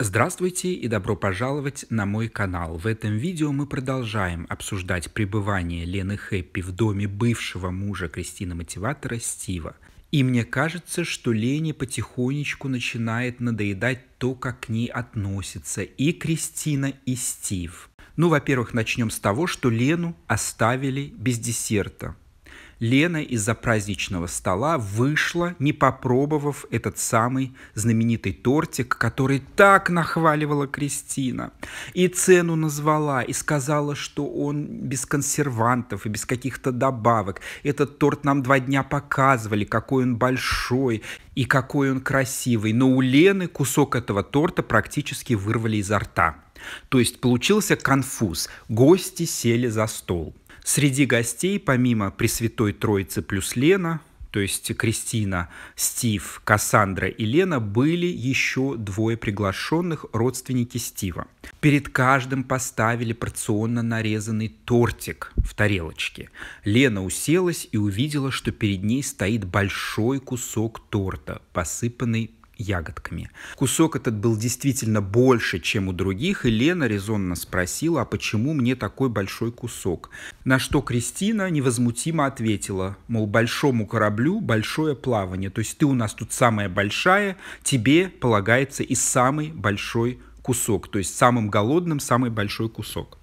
Здравствуйте и добро пожаловать на мой канал. В этом видео мы продолжаем обсуждать пребывание Лены Хэппи в доме бывшего мужа Кристины Мотиватора Стива. И мне кажется, что Лене потихонечку начинает надоедать то, как к ней относятся и Кристина, и Стив. Ну, во-первых, начнем с того, что Лену оставили без десерта. Лена из-за праздничного стола вышла, не попробовав этот самый знаменитый тортик, который так нахваливала Кристина. И цену назвала, и сказала, что он без консервантов и без каких-то добавок. Этот торт нам два дня показывали, какой он большой и какой он красивый. Но у Лены кусок этого торта практически вырвали изо рта. То есть получился конфуз. Гости сели за стол. Среди гостей, помимо Пресвятой Троицы плюс Лена, то есть Кристина, Стив, Кассандра и Лена, были еще двое приглашенных родственники Стива. Перед каждым поставили порционно нарезанный тортик в тарелочке. Лена уселась и увидела, что перед ней стоит большой кусок торта, посыпанный ягодками. Кусок этот был действительно больше, чем у других, и Лена резонно спросила, а почему мне такой большой кусок? На что Кристина невозмутимо ответила, мол, большому кораблю большое плавание, то есть ты у нас тут самая большая, тебе полагается и самый большой кусок, то есть самым голодным самый большой кусок.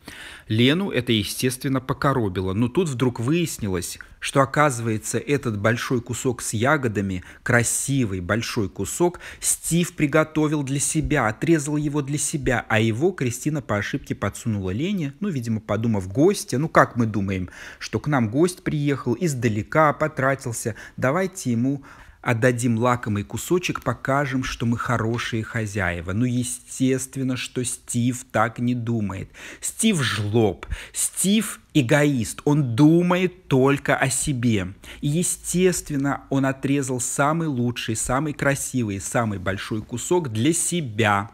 Лену это, естественно, покоробило, но тут вдруг выяснилось, что оказывается этот большой кусок с ягодами, красивый большой кусок, Стив приготовил для себя, отрезал его для себя, а его Кристина по ошибке подсунула Лене, ну, видимо, подумав, гостя, ну, как мы думаем, что к нам гость приехал, издалека потратился, давайте ему отдадим лакомый кусочек, покажем, что мы хорошие хозяева. Ну, естественно, что Стив так не думает. Стив жлоб, Стив эгоист, он думает только о себе. И, естественно, он отрезал самый лучший, самый красивый, самый большой кусок для себя.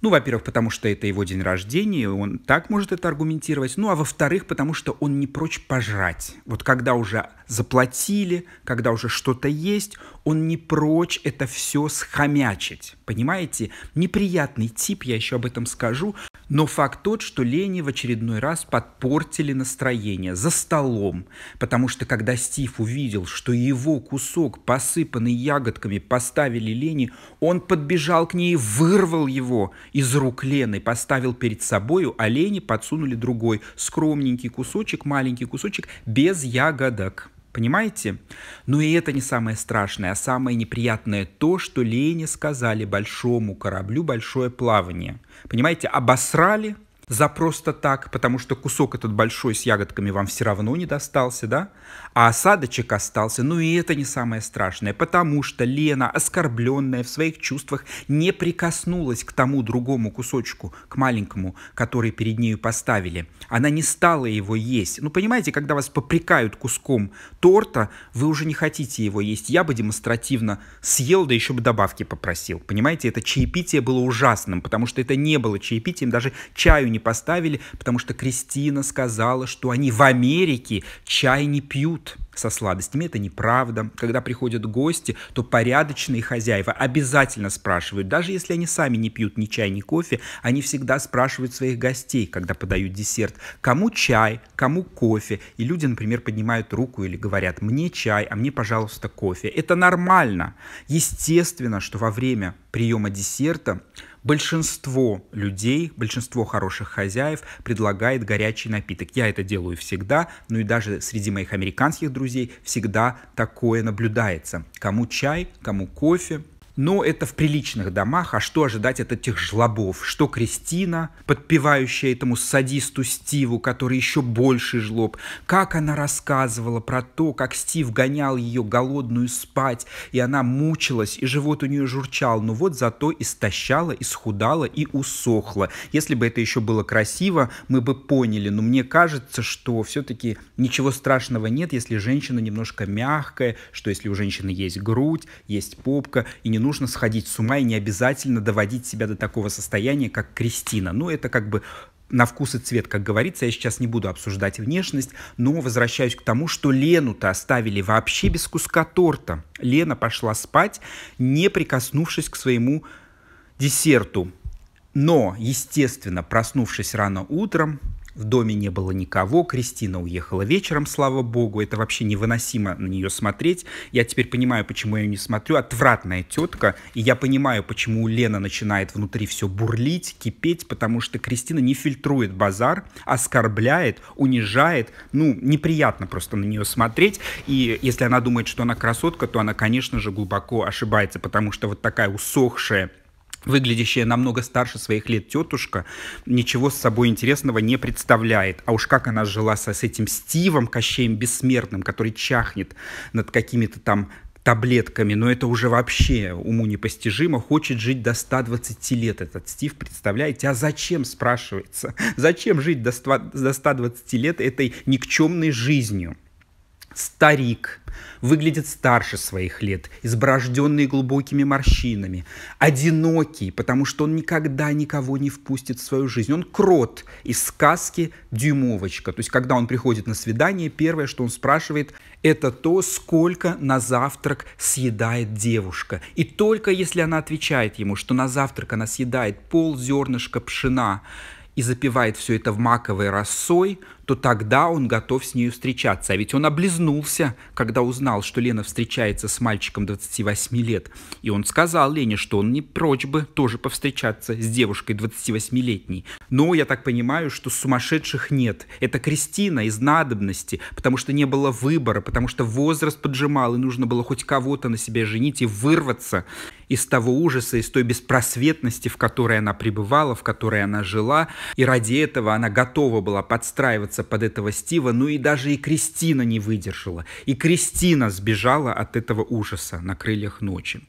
Ну, во-первых, потому что это его день рождения, он так может это аргументировать. Ну, а во-вторых, потому что он не прочь пожрать. Вот когда уже заплатили, когда уже что-то есть, он не прочь это все схомячить. Понимаете? Неприятный тип, я еще об этом скажу. Но факт тот, что Лене в очередной раз подпортили настроение за столом. Потому что когда Стив увидел, что его кусок, посыпанный ягодками, поставили Лене, он подбежал к ней, вырвал его из рук Лены, поставил перед собою, а Лене подсунули другой скромненький кусочек, маленький кусочек без ягодок. Понимаете? Но и это не самое страшное, а самое неприятное то, что лени сказали большому кораблю большое плавание. Понимаете, обосрали – за просто так, потому что кусок этот большой с ягодками вам все равно не достался, да? А осадочек остался, ну и это не самое страшное, потому что Лена, оскорбленная в своих чувствах, не прикоснулась к тому другому кусочку, к маленькому, который перед нею поставили. Она не стала его есть. Ну, понимаете, когда вас попрекают куском торта, вы уже не хотите его есть. Я бы демонстративно съел, да еще бы добавки попросил. Понимаете, это чаепитие было ужасным, потому что это не было чаепитием, даже чаю не поставили, потому что Кристина сказала, что они в Америке чай не пьют со сладостями. Это неправда. Когда приходят гости, то порядочные хозяева обязательно спрашивают. Даже если они сами не пьют ни чай, ни кофе, они всегда спрашивают своих гостей, когда подают десерт, кому чай, кому кофе. И люди, например, поднимают руку или говорят, мне чай, а мне, пожалуйста, кофе. Это нормально. Естественно, что во время приема десерта большинство людей, большинство хороших хозяев предлагает горячий напиток. Я это делаю всегда, ну и даже среди моих американских друзей всегда такое наблюдается. Кому чай, кому кофе, но это в приличных домах, а что ожидать от этих жлобов? Что Кристина, подпевающая этому садисту Стиву, который еще больше жлоб, как она рассказывала про то, как Стив гонял ее голодную спать, и она мучилась, и живот у нее журчал, но вот зато истощала, исхудала и усохла. Если бы это еще было красиво, мы бы поняли, но мне кажется, что все-таки ничего страшного нет, если женщина немножко мягкая, что если у женщины есть грудь, есть попка, и не нужно нужно сходить с ума и не обязательно доводить себя до такого состояния, как Кристина. Ну, это как бы на вкус и цвет, как говорится, я сейчас не буду обсуждать внешность, но возвращаюсь к тому, что Лену-то оставили вообще без куска торта. Лена пошла спать, не прикоснувшись к своему десерту. Но, естественно, проснувшись рано утром, в доме не было никого, Кристина уехала вечером, слава богу, это вообще невыносимо на нее смотреть. Я теперь понимаю, почему я ее не смотрю, отвратная тетка, и я понимаю, почему Лена начинает внутри все бурлить, кипеть, потому что Кристина не фильтрует базар, оскорбляет, унижает, ну, неприятно просто на нее смотреть, и если она думает, что она красотка, то она, конечно же, глубоко ошибается, потому что вот такая усохшая выглядящая намного старше своих лет тетушка ничего с собой интересного не представляет. А уж как она жила со, с этим Стивом Кощеем Бессмертным, который чахнет над какими-то там таблетками, но это уже вообще уму непостижимо, хочет жить до 120 лет этот Стив, представляете? А зачем, спрашивается? Зачем жить до, до 120 лет этой никчемной жизнью? старик, выглядит старше своих лет, изброжденный глубокими морщинами, одинокий, потому что он никогда никого не впустит в свою жизнь. Он крот из сказки «Дюймовочка». То есть, когда он приходит на свидание, первое, что он спрашивает, это то, сколько на завтрак съедает девушка. И только если она отвечает ему, что на завтрак она съедает пол зернышка пшена, и запивает все это в маковой росой, то тогда он готов с нею встречаться. А ведь он облизнулся, когда узнал, что Лена встречается с мальчиком 28 лет. И он сказал Лене, что он не прочь бы тоже повстречаться с девушкой 28-летней. Но я так понимаю, что сумасшедших нет. Это Кристина из надобности, потому что не было выбора, потому что возраст поджимал, и нужно было хоть кого-то на себя женить и вырваться из того ужаса, из той беспросветности, в которой она пребывала, в которой она жила. И ради этого она готова была подстраиваться подстраиваться под этого Стива, ну и даже и Кристина не выдержала. И Кристина сбежала от этого ужаса на крыльях ночи.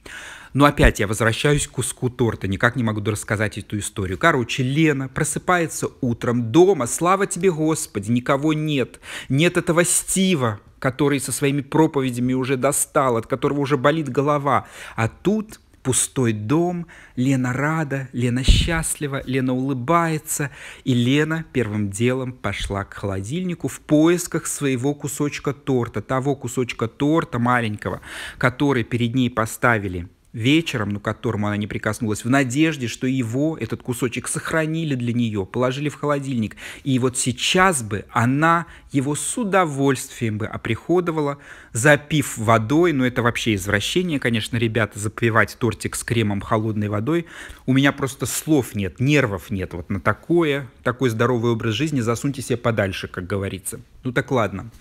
Но опять я возвращаюсь к куску торта, никак не могу рассказать эту историю. Короче, Лена просыпается утром дома, слава тебе, Господи, никого нет. Нет этого Стива, который со своими проповедями уже достал, от которого уже болит голова. А тут пустой дом, Лена рада, Лена счастлива, Лена улыбается, и Лена первым делом пошла к холодильнику в поисках своего кусочка торта, того кусочка торта маленького, который перед ней поставили – вечером, но ну, к которому она не прикоснулась, в надежде, что его, этот кусочек, сохранили для нее, положили в холодильник. И вот сейчас бы она его с удовольствием бы оприходовала, запив водой, ну, это вообще извращение, конечно, ребята, запивать тортик с кремом холодной водой. У меня просто слов нет, нервов нет вот на такое, такой здоровый образ жизни, засуньте себе подальше, как говорится. Ну, так Ладно.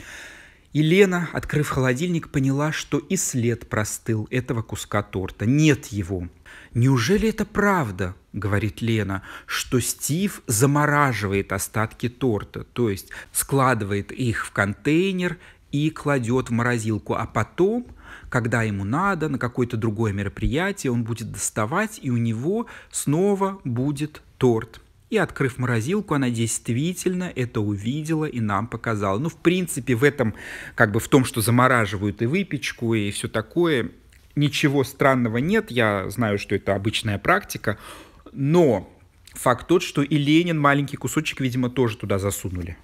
И Лена, открыв холодильник, поняла, что и след простыл этого куска торта. Нет его. «Неужели это правда?» — говорит Лена, что Стив замораживает остатки торта, то есть складывает их в контейнер и кладет в морозилку, а потом, когда ему надо, на какое-то другое мероприятие, он будет доставать, и у него снова будет торт. И открыв морозилку, она действительно это увидела и нам показала. Ну, в принципе, в этом, как бы в том, что замораживают и выпечку, и все такое, ничего странного нет. Я знаю, что это обычная практика. Но факт тот, что и Ленин маленький кусочек, видимо, тоже туда засунули.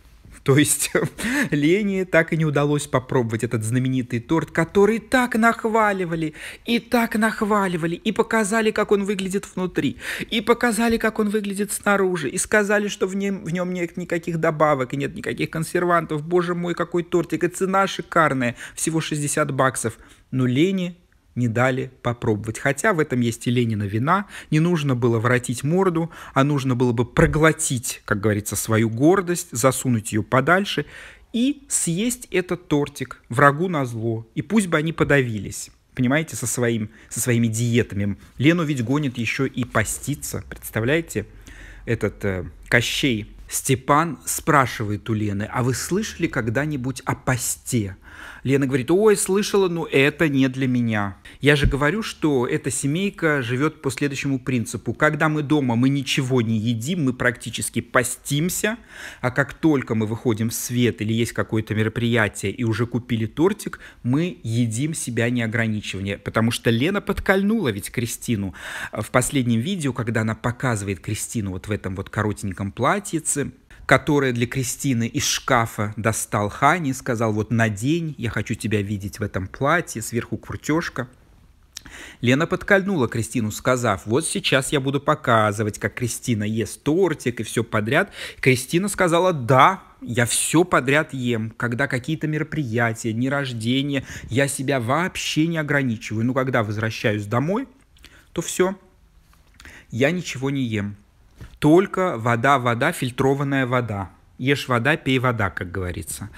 То есть Лене так и не удалось попробовать этот знаменитый торт, который так нахваливали, и так нахваливали, и показали, как он выглядит внутри, и показали, как он выглядит снаружи, и сказали, что в нем, в нем нет никаких добавок, и нет никаких консервантов. Боже мой, какой тортик, и цена шикарная, всего 60 баксов. Но Лене не дали попробовать. Хотя в этом есть и Ленина вина. Не нужно было воротить морду, а нужно было бы проглотить, как говорится, свою гордость, засунуть ее подальше и съесть этот тортик врагу на зло. И пусть бы они подавились понимаете, со, своим, со своими диетами. Лену ведь гонит еще и поститься, представляете? Этот э, Кощей. Степан спрашивает у Лены, а вы слышали когда-нибудь о посте? Лена говорит, ой, слышала, но это не для меня. Я же говорю, что эта семейка живет по следующему принципу. Когда мы дома, мы ничего не едим, мы практически постимся, а как только мы выходим в свет или есть какое-то мероприятие и уже купили тортик, мы едим себя не неограничивание, потому что Лена подкольнула ведь Кристину. В последнем видео, когда она показывает Кристину вот в этом вот коротеньком платьице, которое для Кристины из шкафа достал Хани, сказал, вот надень, я хочу тебя видеть в этом платье, сверху куртежка. Лена подкольнула Кристину, сказав, вот сейчас я буду показывать, как Кристина ест тортик и все подряд. Кристина сказала, да, я все подряд ем, когда какие-то мероприятия, дни рождения, я себя вообще не ограничиваю. Но ну, когда возвращаюсь домой, то все, я ничего не ем. Только вода, вода, фильтрованная вода. Ешь вода, пей вода, как говорится.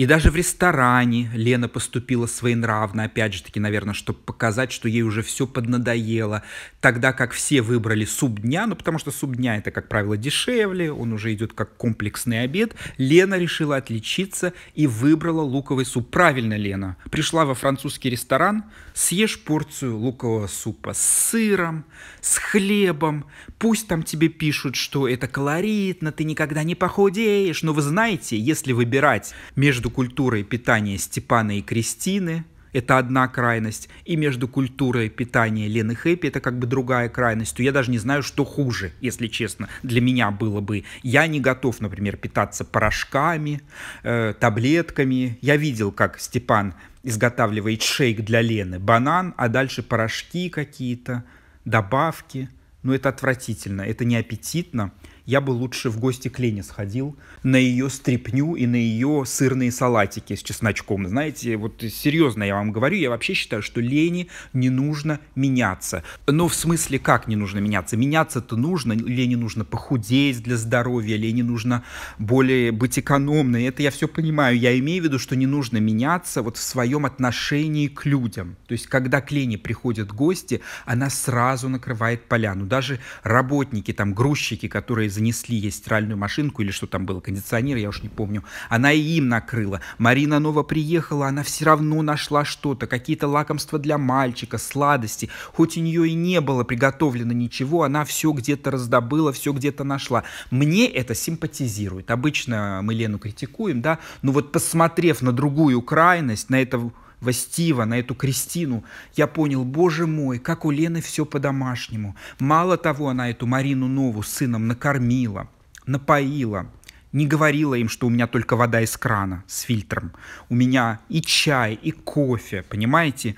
И даже в ресторане Лена поступила своенравно, опять же таки, наверное, чтобы показать, что ей уже все поднадоело, тогда как все выбрали суп дня, ну потому что суп дня это, как правило, дешевле, он уже идет как комплексный обед, Лена решила отличиться и выбрала луковый суп. Правильно, Лена, пришла во французский ресторан, съешь порцию лукового супа с сыром, с хлебом, пусть там тебе пишут, что это калоритно, ты никогда не похудеешь, но вы знаете, если выбирать между между культурой питания Степана и Кристины, это одна крайность, и между культурой питания Лены Хэппи это как бы другая крайность, то я даже не знаю, что хуже, если честно, для меня было бы. Я не готов, например, питаться порошками, э, таблетками. Я видел, как Степан изготавливает шейк для Лены, банан, а дальше порошки какие-то, добавки. Ну, это отвратительно, это неаппетитно я бы лучше в гости к Лене сходил на ее стрипню и на ее сырные салатики с чесночком. Знаете, вот серьезно я вам говорю, я вообще считаю, что Лене не нужно меняться. Но ну, в смысле как не нужно меняться? Меняться-то нужно, Лене нужно похудеть для здоровья, Лене нужно более быть экономной. Это я все понимаю. Я имею в виду, что не нужно меняться вот в своем отношении к людям. То есть, когда к Лене приходят гости, она сразу накрывает поляну. Даже работники, там, грузчики, которые занесли ей стиральную машинку или что там было, кондиционер, я уж не помню. Она и им накрыла. Марина Нова приехала, она все равно нашла что-то, какие-то лакомства для мальчика, сладости. Хоть у нее и не было приготовлено ничего, она все где-то раздобыла, все где-то нашла. Мне это симпатизирует. Обычно мы Лену критикуем, да, но вот посмотрев на другую крайность, на это во Стива, на эту Кристину, я понял, боже мой, как у Лены все по-домашнему. Мало того, она эту Марину Нову с сыном накормила, напоила, не говорила им, что у меня только вода из крана с фильтром. У меня и чай, и кофе, понимаете?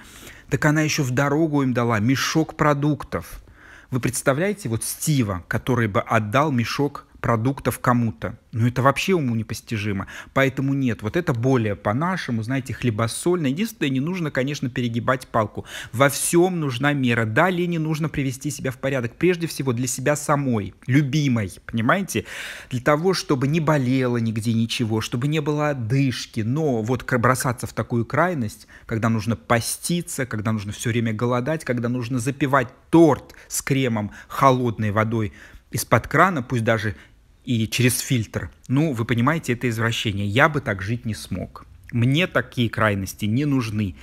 Так она еще в дорогу им дала мешок продуктов. Вы представляете, вот Стива, который бы отдал мешок продуктов кому-то. Ну, это вообще уму непостижимо. Поэтому нет, вот это более по-нашему, знаете, хлебосольно. Единственное, не нужно, конечно, перегибать палку. Во всем нужна мера. Да, лени нужно привести себя в порядок. Прежде всего для себя самой, любимой, понимаете? Для того, чтобы не болело нигде ничего, чтобы не было одышки. Но вот бросаться в такую крайность, когда нужно поститься, когда нужно все время голодать, когда нужно запивать торт с кремом холодной водой из-под крана, пусть даже и через фильтр. Ну, вы понимаете, это извращение. Я бы так жить не смог. Мне такие крайности не нужны.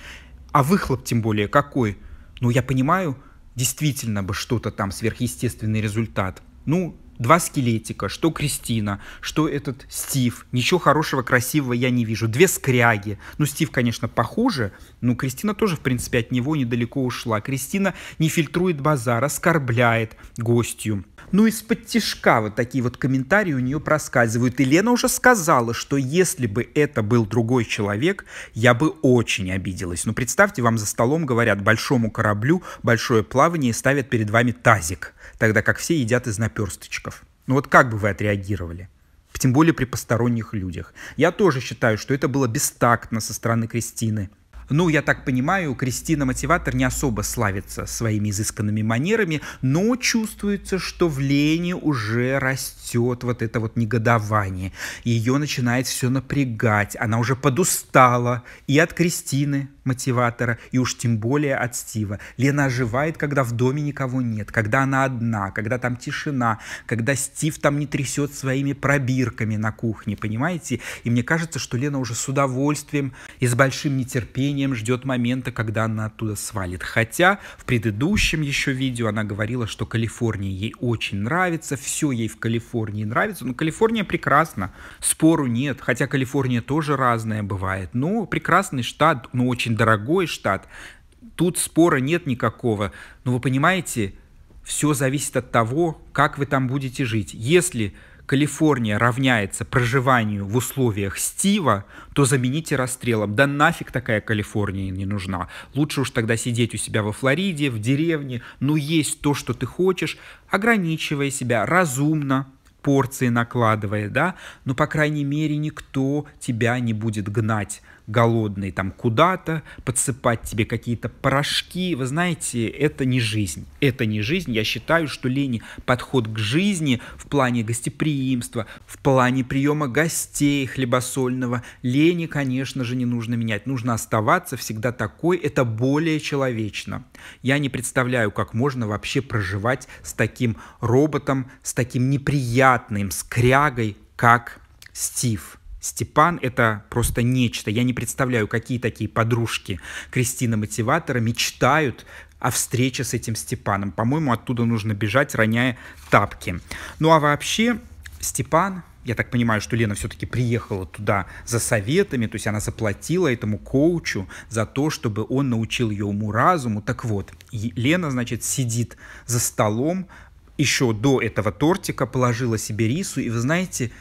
А выхлоп тем более какой? Ну, я понимаю, действительно бы что-то там, сверхъестественный результат. Ну, два скелетика, что Кристина, что этот Стив. Ничего хорошего, красивого я не вижу. Две скряги. Ну, Стив, конечно, похуже, но Кристина тоже, в принципе, от него недалеко ушла. Кристина не фильтрует базар, оскорбляет гостью ну из-под тяжка вот такие вот комментарии у нее проскальзывают. И Лена уже сказала, что если бы это был другой человек, я бы очень обиделась. Ну представьте, вам за столом говорят большому кораблю большое плавание и ставят перед вами тазик, тогда как все едят из наперсточков. Ну вот как бы вы отреагировали? Тем более при посторонних людях. Я тоже считаю, что это было бестактно со стороны Кристины. Ну, я так понимаю, Кристина Мотиватор не особо славится своими изысканными манерами, но чувствуется, что в Лене уже растет вот это вот негодование. Ее начинает все напрягать, она уже подустала и от Кристины, мотиватора, и уж тем более от Стива. Лена оживает, когда в доме никого нет, когда она одна, когда там тишина, когда Стив там не трясет своими пробирками на кухне, понимаете? И мне кажется, что Лена уже с удовольствием и с большим нетерпением ждет момента, когда она оттуда свалит. Хотя в предыдущем еще видео она говорила, что Калифорния ей очень нравится, все ей в Калифорнии нравится, но Калифорния прекрасна, спору нет, хотя Калифорния тоже разная бывает, но прекрасный штат, но очень дорогой штат, тут спора нет никакого. Но вы понимаете, все зависит от того, как вы там будете жить. Если Калифорния равняется проживанию в условиях Стива, то замените расстрелом. Да нафиг такая Калифорния не нужна. Лучше уж тогда сидеть у себя во Флориде, в деревне, но ну, есть то, что ты хочешь, ограничивая себя разумно, порции накладывая, да, но, по крайней мере, никто тебя не будет гнать голодный там куда-то, подсыпать тебе какие-то порошки. Вы знаете, это не жизнь. Это не жизнь. Я считаю, что Лени подход к жизни в плане гостеприимства, в плане приема гостей хлебосольного. Лени, конечно же, не нужно менять. Нужно оставаться всегда такой. Это более человечно. Я не представляю, как можно вообще проживать с таким роботом, с таким неприятным скрягой, как Стив. Степан — это просто нечто. Я не представляю, какие такие подружки Кристина Мотиватора мечтают о встрече с этим Степаном. По-моему, оттуда нужно бежать, роняя тапки. Ну а вообще, Степан я так понимаю, что Лена все-таки приехала туда за советами, то есть она заплатила этому коучу за то, чтобы он научил ее уму-разуму. Так вот, Лена, значит, сидит за столом, еще до этого тортика положила себе рису, и вы знаете,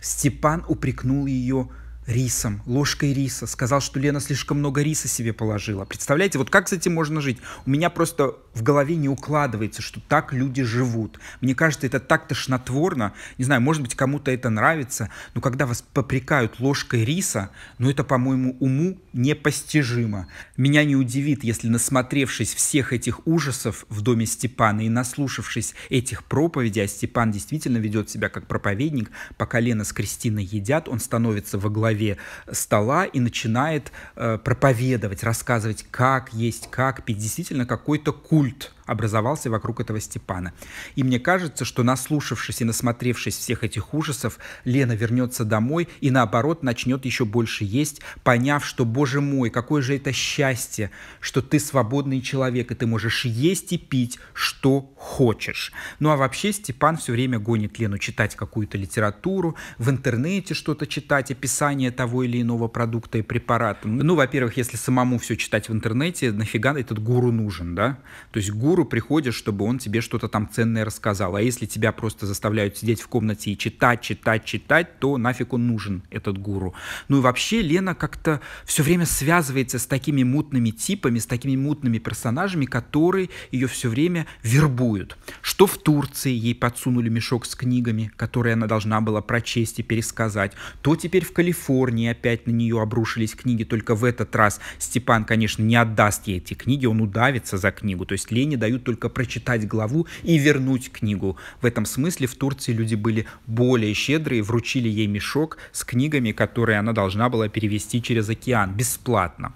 Степан упрекнул ее рисом, ложкой риса. Сказал, что Лена слишком много риса себе положила. Представляете, вот как с этим можно жить? У меня просто в голове не укладывается, что так люди живут. Мне кажется, это так тошнотворно. Не знаю, может быть, кому-то это нравится, но когда вас попрекают ложкой риса, ну это, по-моему, уму непостижимо. Меня не удивит, если, насмотревшись всех этих ужасов в доме Степана и наслушавшись этих проповедей, а Степан действительно ведет себя как проповедник, пока Лена с Кристиной едят, он становится во главе главе стола и начинает э, проповедовать, рассказывать, как есть, как пить, действительно какой-то культ – образовался вокруг этого Степана. И мне кажется, что наслушавшись и насмотревшись всех этих ужасов, Лена вернется домой и наоборот начнет еще больше есть, поняв, что, боже мой, какое же это счастье, что ты свободный человек, и ты можешь есть и пить, что хочешь. Ну а вообще Степан все время гонит Лену читать какую-то литературу, в интернете что-то читать, описание того или иного продукта и препарата. Ну, во-первых, если самому все читать в интернете, нафига этот гуру нужен, да? То есть гуру курсору приходишь, чтобы он тебе что-то там ценное рассказал. А если тебя просто заставляют сидеть в комнате и читать, читать, читать, то нафиг он нужен, этот гуру. Ну и вообще Лена как-то все время связывается с такими мутными типами, с такими мутными персонажами, которые ее все время вербуют. Что в Турции ей подсунули мешок с книгами, которые она должна была прочесть и пересказать, то теперь в Калифорнии опять на нее обрушились книги, только в этот раз Степан, конечно, не отдаст ей эти книги, он удавится за книгу, то есть Лене дают дают только прочитать главу и вернуть книгу. В этом смысле в Турции люди были более щедрые, вручили ей мешок с книгами, которые она должна была перевести через океан бесплатно.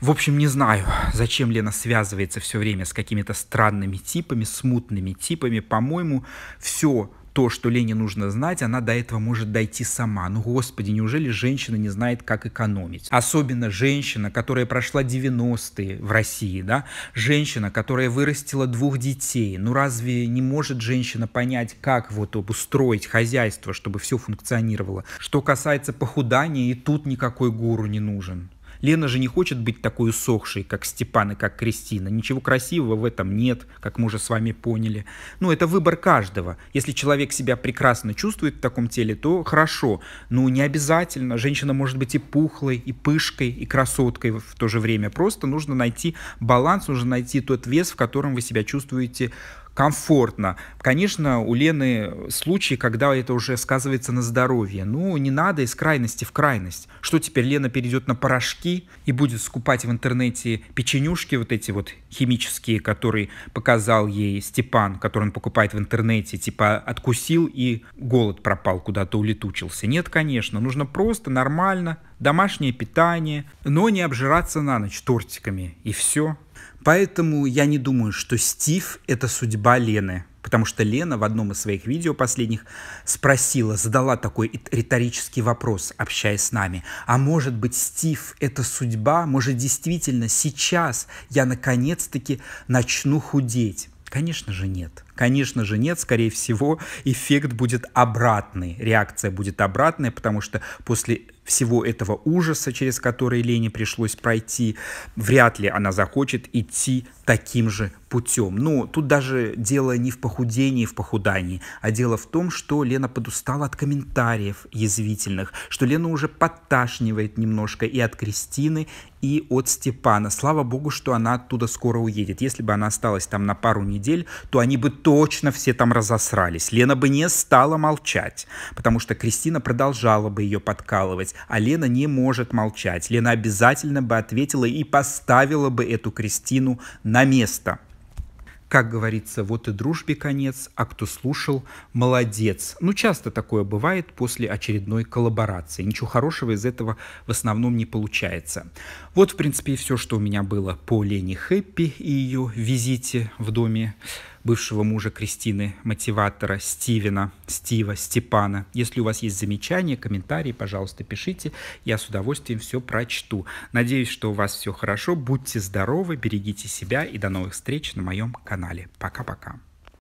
В общем, не знаю, зачем Лена связывается все время с какими-то странными типами, смутными типами. По-моему, все то, что Лене нужно знать, она до этого может дойти сама. Ну, господи, неужели женщина не знает, как экономить? Особенно женщина, которая прошла 90-е в России, да? Женщина, которая вырастила двух детей. Ну, разве не может женщина понять, как вот обустроить хозяйство, чтобы все функционировало? Что касается похудания, и тут никакой гуру не нужен. Лена же не хочет быть такой усохшей, как Степан и как Кристина. Ничего красивого в этом нет, как мы уже с вами поняли. Но ну, это выбор каждого. Если человек себя прекрасно чувствует в таком теле, то хорошо. Но ну, не обязательно. Женщина может быть и пухлой, и пышкой, и красоткой в то же время. Просто нужно найти баланс, нужно найти тот вес, в котором вы себя чувствуете комфортно. Конечно, у Лены случаи, когда это уже сказывается на здоровье. Ну, не надо из крайности в крайность. Что теперь Лена перейдет на порошки и будет скупать в интернете печенюшки вот эти вот химические, которые показал ей Степан, которые он покупает в интернете, типа откусил и голод пропал, куда-то улетучился. Нет, конечно, нужно просто нормально, домашнее питание, но не обжираться на ночь тортиками, и все. Поэтому я не думаю, что Стив — это судьба Лены. Потому что Лена в одном из своих видео последних спросила, задала такой риторический вопрос, общаясь с нами. А может быть, Стив — это судьба? Может, действительно, сейчас я наконец-таки начну худеть? Конечно же нет. Конечно же нет, скорее всего, эффект будет обратный, реакция будет обратная, потому что после всего этого ужаса, через который Лене пришлось пройти, вряд ли она захочет идти таким же путем. Ну, тут даже дело не в похудении, в похудании, а дело в том, что Лена подустала от комментариев язвительных, что Лена уже подташнивает немножко и от Кристины, и от Степана. Слава богу, что она оттуда скоро уедет. Если бы она осталась там на пару недель, то они бы точно все там разосрались. Лена бы не стала молчать, потому что Кристина продолжала бы ее подкалывать. А Лена не может молчать. Лена обязательно бы ответила и поставила бы эту Кристину на место. Как говорится, вот и дружбе конец, а кто слушал, молодец. Ну, часто такое бывает после очередной коллаборации. Ничего хорошего из этого в основном не получается. Вот, в принципе, и все, что у меня было по Лене Хэппи и ее визите в доме бывшего мужа Кристины, мотиватора Стивена, Стива, Степана. Если у вас есть замечания, комментарии, пожалуйста, пишите. Я с удовольствием все прочту. Надеюсь, что у вас все хорошо. Будьте здоровы, берегите себя и до новых встреч на моем канале. Пока-пока.